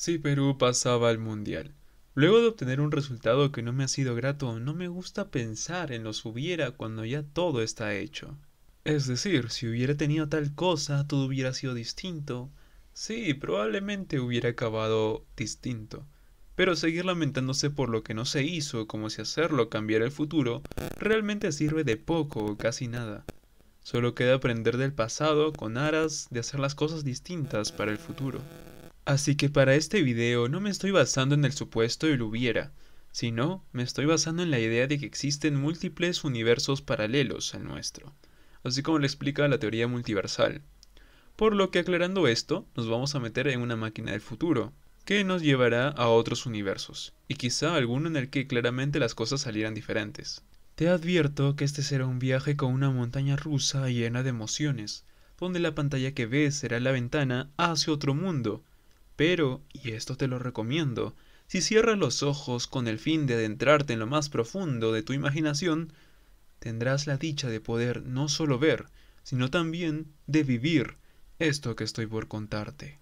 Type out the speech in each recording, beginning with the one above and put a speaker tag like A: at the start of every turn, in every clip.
A: si Perú pasaba al Mundial. Luego de obtener un resultado que no me ha sido grato, no me gusta pensar en los hubiera cuando ya todo está hecho. Es decir, si hubiera tenido tal cosa, todo hubiera sido distinto. Sí, probablemente hubiera acabado distinto. Pero seguir lamentándose por lo que no se hizo, como si hacerlo cambiara el futuro, realmente sirve de poco o casi nada. Solo queda aprender del pasado con aras de hacer las cosas distintas para el futuro. Así que para este video no me estoy basando en el supuesto de lo hubiera, sino me estoy basando en la idea de que existen múltiples universos paralelos al nuestro, así como lo explica la teoría multiversal. Por lo que aclarando esto, nos vamos a meter en una máquina del futuro, que nos llevará a otros universos, y quizá alguno en el que claramente las cosas salieran diferentes. Te advierto que este será un viaje con una montaña rusa llena de emociones, donde la pantalla que ves será la ventana hacia otro mundo, pero, y esto te lo recomiendo, si cierras los ojos con el fin de adentrarte en lo más profundo de tu imaginación, tendrás la dicha de poder no solo ver, sino también de vivir esto que estoy por contarte.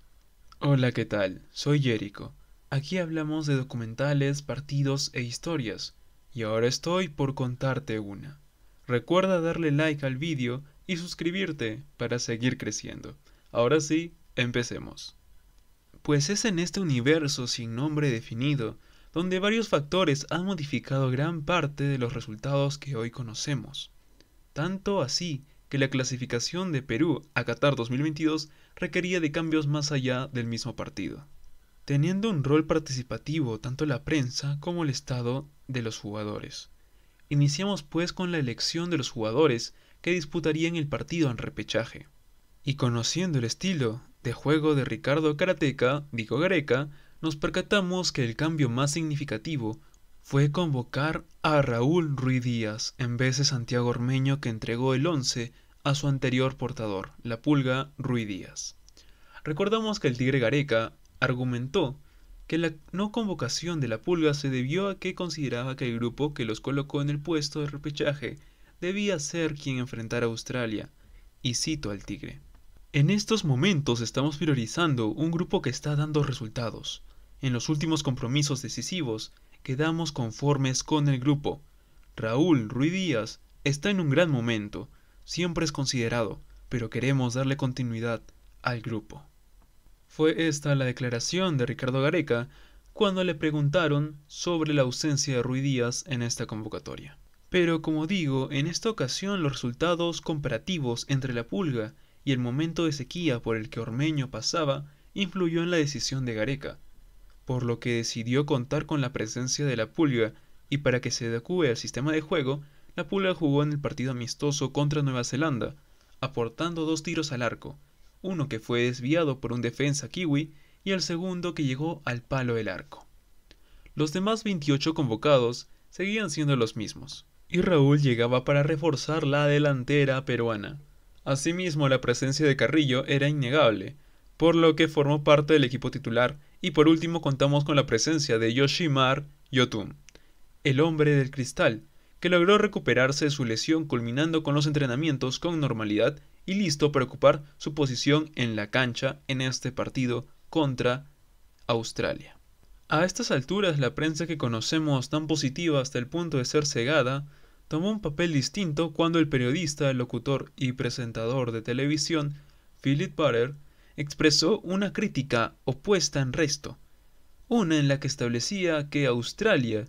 A: Hola, ¿qué tal? Soy Jerico. Aquí hablamos de documentales, partidos e historias, y ahora estoy por contarte una. Recuerda darle like al vídeo y suscribirte para seguir creciendo. Ahora sí, empecemos pues es en este universo sin nombre definido, donde varios factores han modificado gran parte de los resultados que hoy conocemos. Tanto así que la clasificación de Perú a Qatar 2022 requería de cambios más allá del mismo partido, teniendo un rol participativo tanto la prensa como el estado de los jugadores. Iniciamos pues con la elección de los jugadores que disputarían el partido en repechaje. Y conociendo el estilo de juego de Ricardo Karateka, dijo Gareca, nos percatamos que el cambio más significativo fue convocar a Raúl Ruiz Díaz en vez de Santiago Ormeño que entregó el 11 a su anterior portador, la pulga Ruiz Díaz. Recordamos que el Tigre Gareca argumentó que la no convocación de la pulga se debió a que consideraba que el grupo que los colocó en el puesto de repechaje debía ser quien enfrentara a Australia, y cito al Tigre. En estos momentos estamos priorizando un grupo que está dando resultados. En los últimos compromisos decisivos quedamos conformes con el grupo. Raúl Ruiz Díaz está en un gran momento, siempre es considerado, pero queremos darle continuidad al grupo. Fue esta la declaración de Ricardo Gareca cuando le preguntaron sobre la ausencia de Ruiz Díaz en esta convocatoria. Pero como digo, en esta ocasión los resultados comparativos entre la Pulga y el momento de sequía por el que Ormeño pasaba influyó en la decisión de Gareca, por lo que decidió contar con la presencia de la Pulga y para que se adecue al sistema de juego, la Pulga jugó en el partido amistoso contra Nueva Zelanda, aportando dos tiros al arco, uno que fue desviado por un defensa kiwi y el segundo que llegó al palo del arco. Los demás 28 convocados seguían siendo los mismos, y Raúl llegaba para reforzar la delantera peruana. Asimismo, la presencia de Carrillo era innegable, por lo que formó parte del equipo titular, y por último contamos con la presencia de Yoshimar Yotun, el hombre del cristal, que logró recuperarse de su lesión culminando con los entrenamientos con normalidad y listo para ocupar su posición en la cancha en este partido contra Australia. A estas alturas la prensa que conocemos tan positiva hasta el punto de ser cegada tomó un papel distinto cuando el periodista, locutor y presentador de televisión Philip Butter expresó una crítica opuesta en resto, una en la que establecía que Australia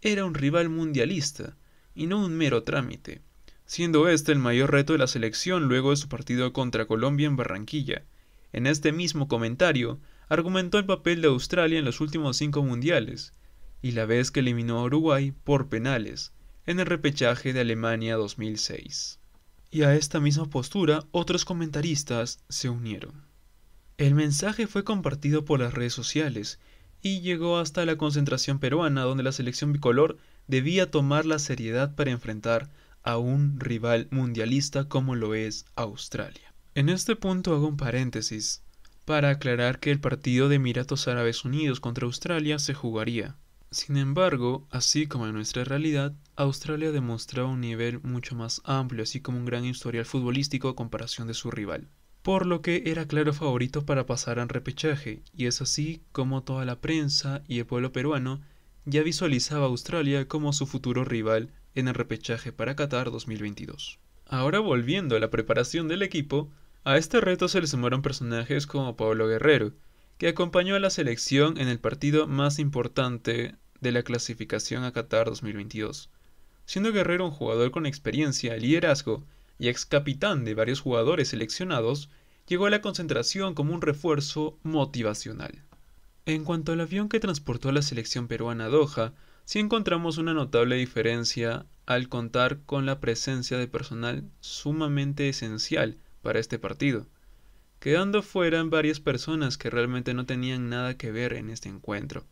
A: era un rival mundialista y no un mero trámite, siendo este el mayor reto de la selección luego de su partido contra Colombia en Barranquilla. En este mismo comentario, argumentó el papel de Australia en los últimos cinco mundiales, y la vez que eliminó a Uruguay por penales, en el repechaje de Alemania 2006. Y a esta misma postura otros comentaristas se unieron. El mensaje fue compartido por las redes sociales y llegó hasta la concentración peruana donde la selección bicolor debía tomar la seriedad para enfrentar a un rival mundialista como lo es Australia. En este punto hago un paréntesis para aclarar que el partido de Emiratos Árabes Unidos contra Australia se jugaría, sin embargo, así como en nuestra realidad, Australia demostraba un nivel mucho más amplio, así como un gran historial futbolístico a comparación de su rival por lo que era claro favorito para pasar al repechaje, y es así como toda la prensa y el pueblo peruano ya visualizaba a Australia como su futuro rival en el repechaje para Qatar 2022. Ahora volviendo a la preparación del equipo, a este reto se le sumaron personajes como Pablo Guerrero, que acompañó a la selección en el partido más importante de la clasificación a Qatar 2022. Siendo Guerrero un jugador con experiencia, liderazgo y ex capitán de varios jugadores seleccionados, llegó a la concentración como un refuerzo motivacional. En cuanto al avión que transportó a la selección peruana a Doha, sí encontramos una notable diferencia al contar con la presencia de personal sumamente esencial para este partido quedando fuera varias personas que realmente no tenían nada que ver en este encuentro.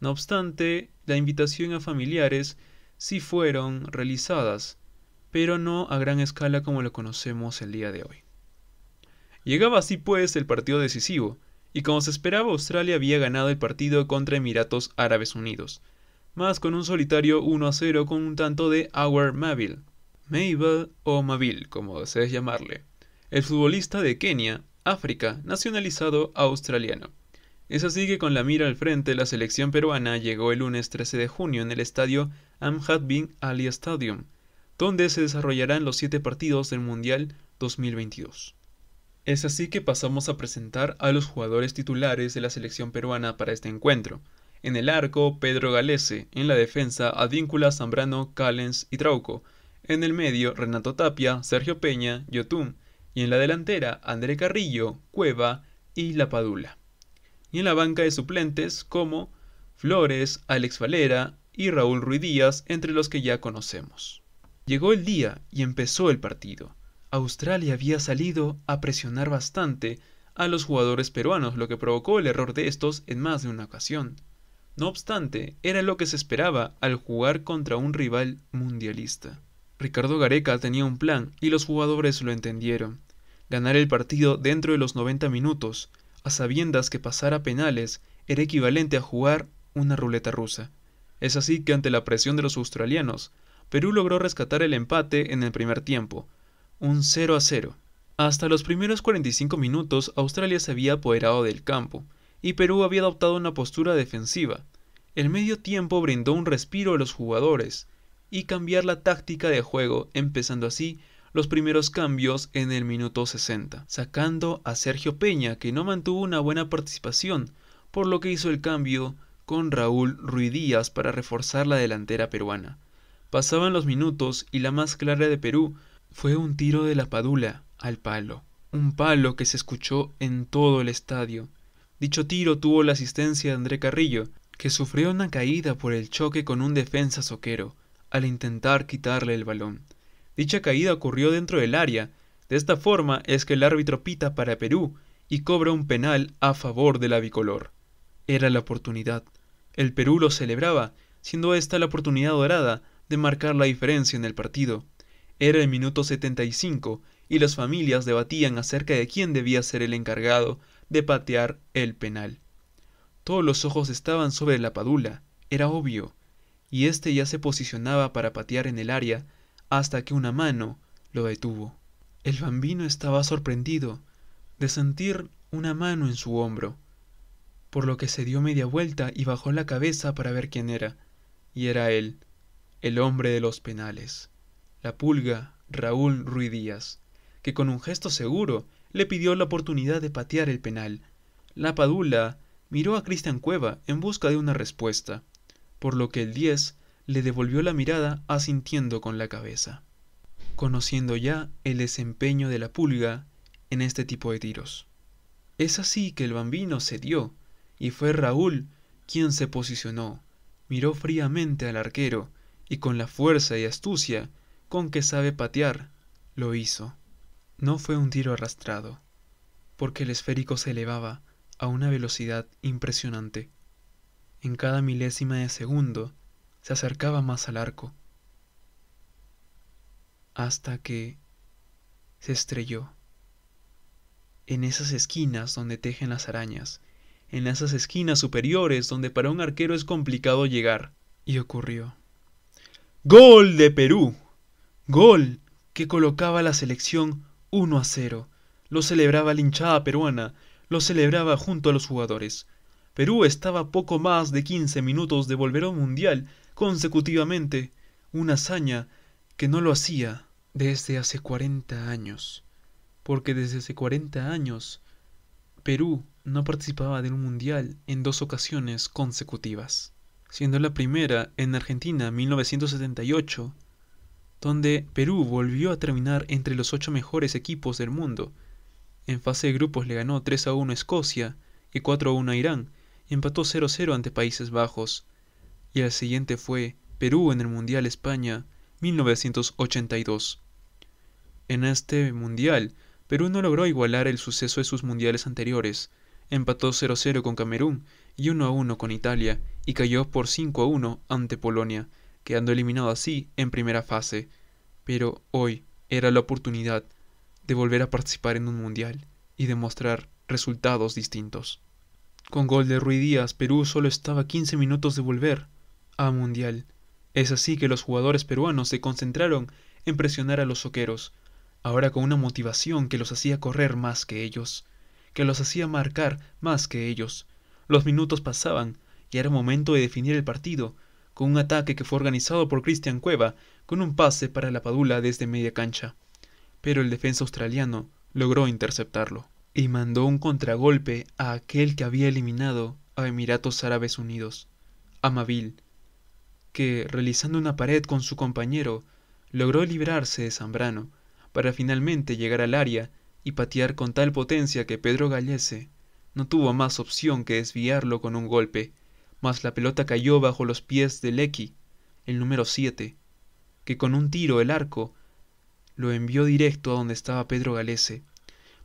A: No obstante, la invitación a familiares sí fueron realizadas, pero no a gran escala como lo conocemos el día de hoy. Llegaba así pues el partido decisivo, y como se esperaba Australia había ganado el partido contra Emiratos Árabes Unidos, más con un solitario 1 a 0 con un tanto de Our Mabel, Mabel o Mabil, como desees llamarle, el futbolista de Kenia, África, nacionalizado australiano. Es así que con la mira al frente, la selección peruana llegó el lunes 13 de junio en el estadio Amjad Bin Ali Stadium, donde se desarrollarán los siete partidos del Mundial 2022. Es así que pasamos a presentar a los jugadores titulares de la selección peruana para este encuentro. En el arco, Pedro Galese, en la defensa, Adíncula Zambrano, Callens y Trauco, en el medio, Renato Tapia, Sergio Peña, Yotun, y en la delantera André Carrillo, Cueva y La Y en la banca de suplentes como Flores, Alex Valera y Raúl Ruiz entre los que ya conocemos. Llegó el día y empezó el partido. Australia había salido a presionar bastante a los jugadores peruanos, lo que provocó el error de estos en más de una ocasión. No obstante, era lo que se esperaba al jugar contra un rival mundialista. Ricardo Gareca tenía un plan y los jugadores lo entendieron. Ganar el partido dentro de los 90 minutos, a sabiendas que pasar a penales, era equivalente a jugar una ruleta rusa. Es así que ante la presión de los australianos, Perú logró rescatar el empate en el primer tiempo, un 0 a 0. Hasta los primeros 45 minutos Australia se había apoderado del campo, y Perú había adoptado una postura defensiva. El medio tiempo brindó un respiro a los jugadores, y cambiar la táctica de juego, empezando así los primeros cambios en el minuto 60, sacando a Sergio Peña, que no mantuvo una buena participación, por lo que hizo el cambio con Raúl Ruidíaz para reforzar la delantera peruana. Pasaban los minutos y la más clara de Perú fue un tiro de la padula al palo, un palo que se escuchó en todo el estadio. Dicho tiro tuvo la asistencia de André Carrillo, que sufrió una caída por el choque con un defensa soquero al intentar quitarle el balón. Dicha caída ocurrió dentro del área. De esta forma es que el árbitro pita para Perú y cobra un penal a favor del la Era la oportunidad. El Perú lo celebraba, siendo esta la oportunidad dorada de marcar la diferencia en el partido. Era el minuto 75 y las familias debatían acerca de quién debía ser el encargado de patear el penal. Todos los ojos estaban sobre la padula, era obvio, y éste ya se posicionaba para patear en el área hasta que una mano lo detuvo. El bambino estaba sorprendido de sentir una mano en su hombro, por lo que se dio media vuelta y bajó la cabeza para ver quién era, y era él, el hombre de los penales, la pulga Raúl Ruiz Díaz, que con un gesto seguro le pidió la oportunidad de patear el penal. La padula miró a Cristian Cueva en busca de una respuesta, por lo que el diez, le devolvió la mirada asintiendo con la cabeza, conociendo ya el desempeño de la pulga en este tipo de tiros. Es así que el bambino cedió, y fue Raúl quien se posicionó, miró fríamente al arquero, y con la fuerza y astucia con que sabe patear, lo hizo. No fue un tiro arrastrado, porque el esférico se elevaba a una velocidad impresionante. En cada milésima de segundo, se acercaba más al arco, hasta que se estrelló. En esas esquinas donde tejen las arañas, en esas esquinas superiores donde para un arquero es complicado llegar. Y ocurrió. Gol de Perú. Gol que colocaba la selección 1 a 0. Lo celebraba la hinchada peruana, lo celebraba junto a los jugadores. Perú estaba poco más de 15 minutos de volver a un mundial consecutivamente una hazaña que no lo hacía desde hace 40 años, porque desde hace 40 años Perú no participaba de un mundial en dos ocasiones consecutivas, siendo la primera en Argentina 1978, donde Perú volvió a terminar entre los ocho mejores equipos del mundo. En fase de grupos le ganó 3 a 1 a Escocia y 4 a 1 a Irán, y empató 0 a 0 ante Países Bajos y el siguiente fue Perú en el Mundial España 1982. En este Mundial, Perú no logró igualar el suceso de sus mundiales anteriores, empató 0-0 con Camerún y 1-1 con Italia y cayó por 5-1 ante Polonia, quedando eliminado así en primera fase. Pero hoy era la oportunidad de volver a participar en un mundial y demostrar resultados distintos. Con gol de Rui Díaz, Perú solo estaba 15 minutos de volver a Mundial. Es así que los jugadores peruanos se concentraron en presionar a los soqueros, ahora con una motivación que los hacía correr más que ellos, que los hacía marcar más que ellos. Los minutos pasaban y era momento de definir el partido, con un ataque que fue organizado por Cristian Cueva, con un pase para la Padula desde media cancha. Pero el defensa australiano logró interceptarlo y mandó un contragolpe a aquel que había eliminado a Emiratos Árabes Unidos, Amabil, que, realizando una pared con su compañero, logró librarse de Zambrano, para finalmente llegar al área y patear con tal potencia que Pedro Gallese no tuvo más opción que desviarlo con un golpe, mas la pelota cayó bajo los pies de Lecky, el número siete, que con un tiro el arco lo envió directo a donde estaba Pedro Galese,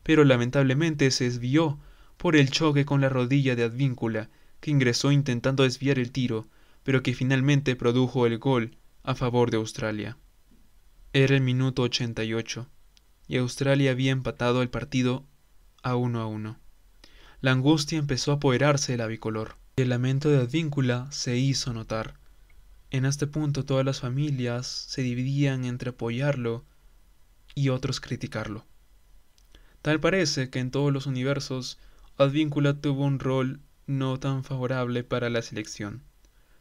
A: pero lamentablemente se desvió por el choque con la rodilla de Advíncula, que ingresó intentando desviar el tiro, pero que finalmente produjo el gol a favor de Australia. Era el minuto 88 y Australia había empatado el partido a 1 a 1. La angustia empezó a apoderarse del avicolor y el lamento de Advíncula se hizo notar. En este punto todas las familias se dividían entre apoyarlo y otros criticarlo. Tal parece que en todos los universos Advíncula tuvo un rol no tan favorable para la selección.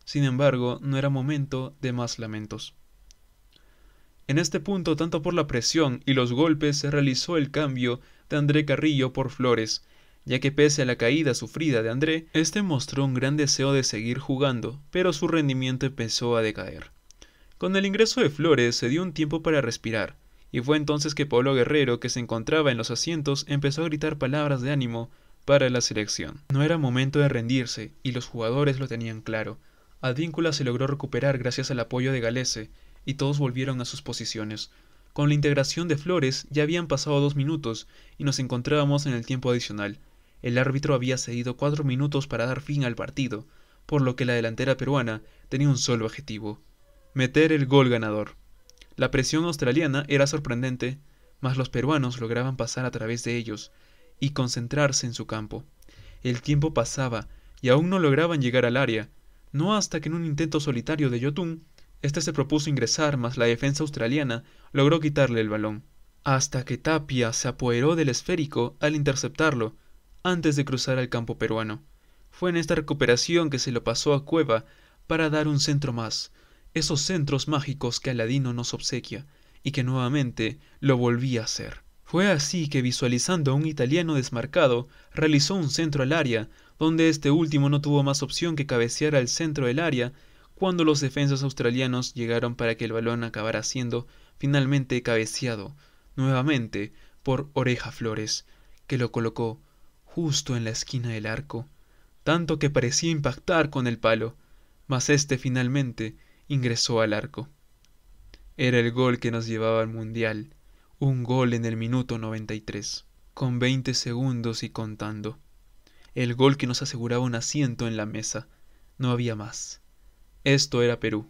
A: Sin embargo, no era momento de más lamentos. En este punto, tanto por la presión y los golpes, se realizó el cambio de André Carrillo por Flores, ya que pese a la caída sufrida de André, este mostró un gran deseo de seguir jugando, pero su rendimiento empezó a decaer. Con el ingreso de Flores se dio un tiempo para respirar, y fue entonces que Pablo Guerrero, que se encontraba en los asientos, empezó a gritar palabras de ánimo para la selección. No era momento de rendirse, y los jugadores lo tenían claro. Advíncula se logró recuperar gracias al apoyo de Galese, y todos volvieron a sus posiciones. Con la integración de Flores ya habían pasado dos minutos y nos encontrábamos en el tiempo adicional. El árbitro había cedido cuatro minutos para dar fin al partido, por lo que la delantera peruana tenía un solo objetivo, meter el gol ganador. La presión australiana era sorprendente, mas los peruanos lograban pasar a través de ellos y concentrarse en su campo. El tiempo pasaba y aún no lograban llegar al área, no hasta que en un intento solitario de Yotun, este se propuso ingresar, mas la defensa australiana logró quitarle el balón. Hasta que Tapia se apoderó del esférico al interceptarlo, antes de cruzar al campo peruano. Fue en esta recuperación que se lo pasó a Cueva para dar un centro más, esos centros mágicos que Aladino nos obsequia, y que nuevamente lo volvía a hacer. Fue así que visualizando a un italiano desmarcado, realizó un centro al área, donde este último no tuvo más opción que cabecear al centro del área cuando los defensas australianos llegaron para que el balón acabara siendo finalmente cabeceado, nuevamente, por Oreja Flores, que lo colocó justo en la esquina del arco, tanto que parecía impactar con el palo, mas éste finalmente ingresó al arco. Era el gol que nos llevaba al Mundial, un gol en el minuto 93, con 20 segundos y contando el gol que nos aseguraba un asiento en la mesa. No había más. Esto era Perú,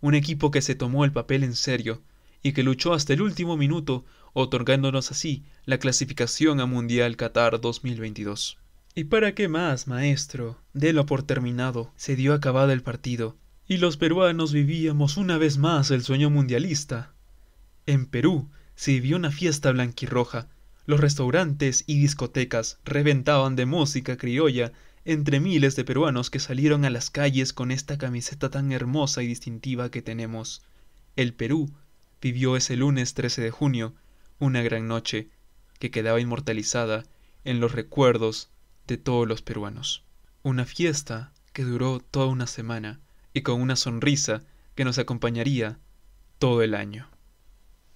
A: un equipo que se tomó el papel en serio y que luchó hasta el último minuto, otorgándonos así la clasificación a Mundial Qatar 2022. ¿Y para qué más, maestro? Delo por terminado, se dio acabado el partido, y los peruanos vivíamos una vez más el sueño mundialista. En Perú se vivió una fiesta blanquirroja, los restaurantes y discotecas reventaban de música criolla entre miles de peruanos que salieron a las calles con esta camiseta tan hermosa y distintiva que tenemos. El Perú vivió ese lunes 13 de junio una gran noche que quedaba inmortalizada en los recuerdos de todos los peruanos. Una fiesta que duró toda una semana y con una sonrisa que nos acompañaría todo el año.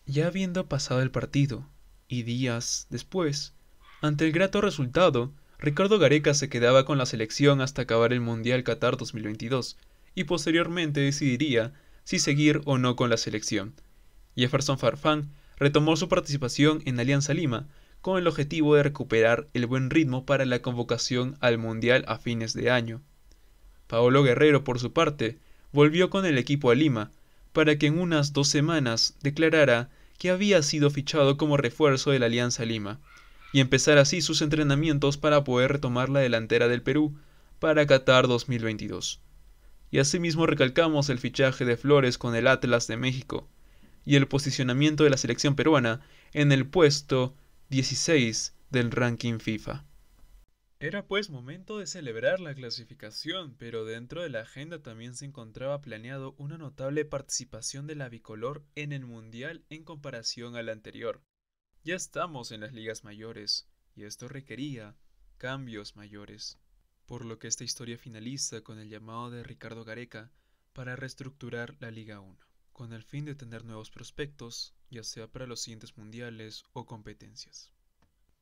A: Ya habiendo pasado el partido, y días después, ante el grato resultado, Ricardo Gareca se quedaba con la selección hasta acabar el Mundial Qatar 2022 y posteriormente decidiría si seguir o no con la selección. Jefferson Farfán retomó su participación en Alianza Lima con el objetivo de recuperar el buen ritmo para la convocación al Mundial a fines de año. Paolo Guerrero, por su parte, volvió con el equipo a Lima para que en unas dos semanas declarara que había sido fichado como refuerzo de la Alianza Lima, y empezar así sus entrenamientos para poder retomar la delantera del Perú para Qatar 2022. Y asimismo recalcamos el fichaje de Flores con el Atlas de México, y el posicionamiento de la selección peruana en el puesto 16 del ranking FIFA. Era pues momento de celebrar la clasificación, pero dentro de la agenda también se encontraba planeado una notable participación de la bicolor en el Mundial en comparación al anterior. Ya estamos en las ligas mayores, y esto requería cambios mayores. Por lo que esta historia finaliza con el llamado de Ricardo Gareca para reestructurar la Liga 1, con el fin de tener nuevos prospectos, ya sea para los siguientes mundiales o competencias.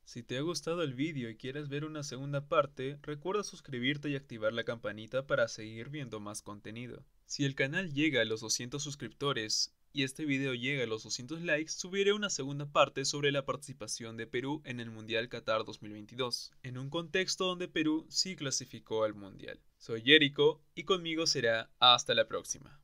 A: Si te ha gustado el vídeo y quieres ver una segunda parte, recuerda suscribirte y activar la campanita para seguir viendo más contenido. Si el canal llega a los 200 suscriptores y este video llega a los 200 likes, subiré una segunda parte sobre la participación de Perú en el Mundial Qatar 2022, en un contexto donde Perú sí clasificó al Mundial. Soy Jerico y conmigo será hasta la próxima.